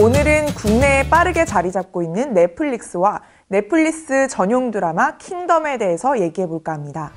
오늘은 국내에 빠르게 자리 잡고 있는 넷플릭스와 넷플릭스 전용 드라마 킹덤에 대해서 얘기해 볼까 합니다.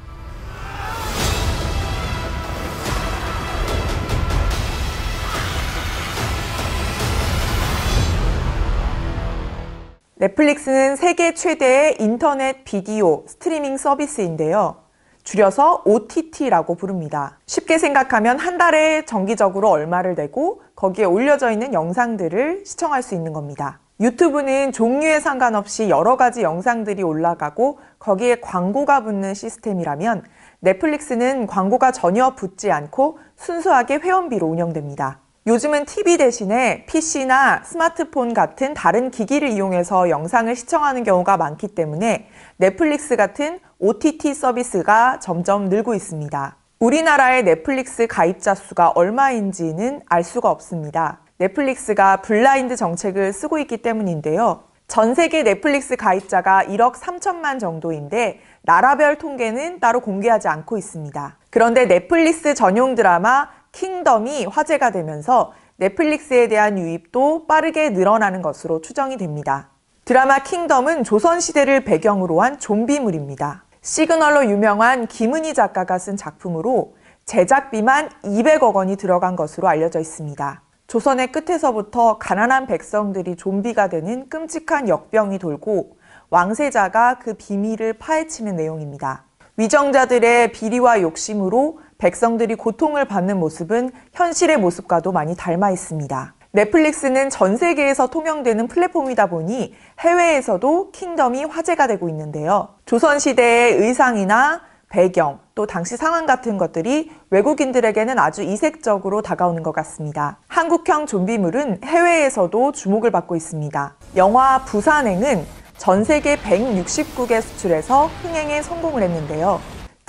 넷플릭스는 세계 최대의 인터넷 비디오 스트리밍 서비스인데요. 줄여서 OTT라고 부릅니다. 쉽게 생각하면 한 달에 정기적으로 얼마를 내고 거기에 올려져 있는 영상들을 시청할 수 있는 겁니다. 유튜브는 종류에 상관없이 여러 가지 영상들이 올라가고 거기에 광고가 붙는 시스템이라면 넷플릭스는 광고가 전혀 붙지 않고 순수하게 회원비로 운영됩니다. 요즘은 TV 대신에 PC나 스마트폰 같은 다른 기기를 이용해서 영상을 시청하는 경우가 많기 때문에 넷플릭스 같은 OTT 서비스가 점점 늘고 있습니다. 우리나라의 넷플릭스 가입자 수가 얼마인지는 알 수가 없습니다. 넷플릭스가 블라인드 정책을 쓰고 있기 때문인데요. 전 세계 넷플릭스 가입자가 1억 3천만 정도인데 나라별 통계는 따로 공개하지 않고 있습니다. 그런데 넷플릭스 전용 드라마 킹덤이 화제가 되면서 넷플릭스에 대한 유입도 빠르게 늘어나는 것으로 추정이 됩니다. 드라마 킹덤은 조선시대를 배경으로 한 좀비물입니다. 시그널로 유명한 김은희 작가가 쓴 작품으로 제작비만 200억 원이 들어간 것으로 알려져 있습니다. 조선의 끝에서부터 가난한 백성들이 좀비가 되는 끔찍한 역병이 돌고 왕세자가 그 비밀을 파헤치는 내용입니다. 위정자들의 비리와 욕심으로 백성들이 고통을 받는 모습은 현실의 모습과도 많이 닮아 있습니다. 넷플릭스는 전 세계에서 통용되는 플랫폼이다 보니 해외에서도 킹덤이 화제가 되고 있는데요. 조선시대의 의상이나 배경, 또 당시 상황 같은 것들이 외국인들에게는 아주 이색적으로 다가오는 것 같습니다. 한국형 좀비물은 해외에서도 주목을 받고 있습니다. 영화 부산행은 전 세계 1 6 9개수출에서 흥행에 성공을 했는데요.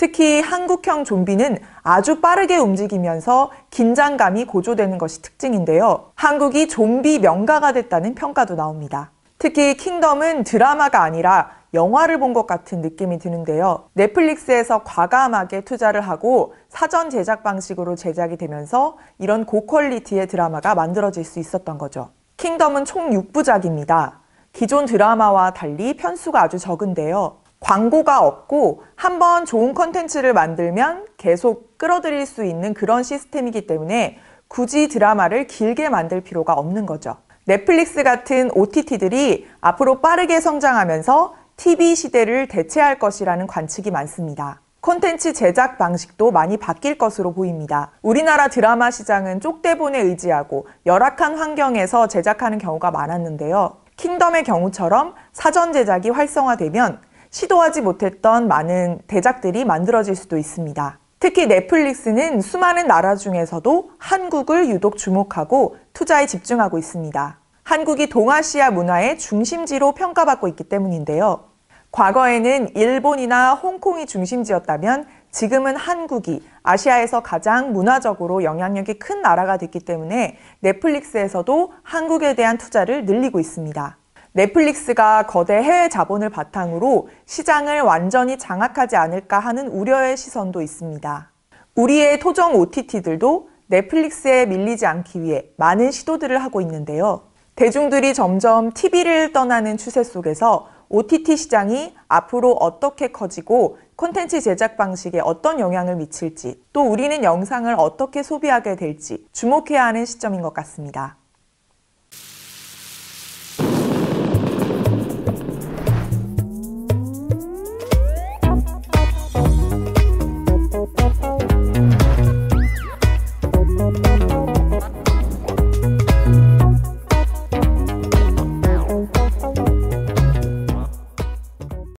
특히 한국형 좀비는 아주 빠르게 움직이면서 긴장감이 고조되는 것이 특징인데요. 한국이 좀비 명가가 됐다는 평가도 나옵니다. 특히 킹덤은 드라마가 아니라 영화를 본 것 같은 느낌이 드는데요. 넷플릭스에서 과감하게 투자를 하고 사전 제작 방식으로 제작이 되면서 이런 고퀄리티의 드라마가 만들어질 수 있었던 거죠. 킹덤은 총 6부작입니다. 기존 드라마와 달리 편수가 아주 적은데요. 광고가 없고 한번 좋은 컨텐츠를 만들면 계속 끌어들일 수 있는 그런 시스템이기 때문에 굳이 드라마를 길게 만들 필요가 없는 거죠. 넷플릭스 같은 OTT들이 앞으로 빠르게 성장하면서 TV 시대를 대체할 것이라는 관측이 많습니다. 콘텐츠 제작 방식도 많이 바뀔 것으로 보입니다. 우리나라 드라마 시장은 쪽대본에 의지하고 열악한 환경에서 제작하는 경우가 많았는데요. 킹덤의 경우처럼 사전 제작이 활성화되면 시도하지 못했던 많은 대작들이 만들어질 수도 있습니다. 특히 넷플릭스는 수많은 나라 중에서도 한국을 유독 주목하고 투자에 집중하고 있습니다. 한국이 동아시아 문화의 중심지로 평가받고 있기 때문인데요. 과거에는 일본이나 홍콩이 중심지였다면 지금은 한국이 아시아에서 가장 문화적으로 영향력이 큰 나라가 됐기 때문에 넷플릭스에서도 한국에 대한 투자를 늘리고 있습니다. 넷플릭스가 거대 해외 자본을 바탕으로 시장을 완전히 장악하지 않을까 하는 우려의 시선도 있습니다. 우리의 토종 OTT들도 넷플릭스에 밀리지 않기 위해 많은 시도들을 하고 있는데요. 대중들이 점점 TV를 떠나는 추세 속에서 OTT 시장이 앞으로 어떻게 커지고 콘텐츠 제작 방식에 어떤 영향을 미칠지 또 우리는 영상을 어떻게 소비하게 될지 주목해야 하는 시점인 것 같습니다.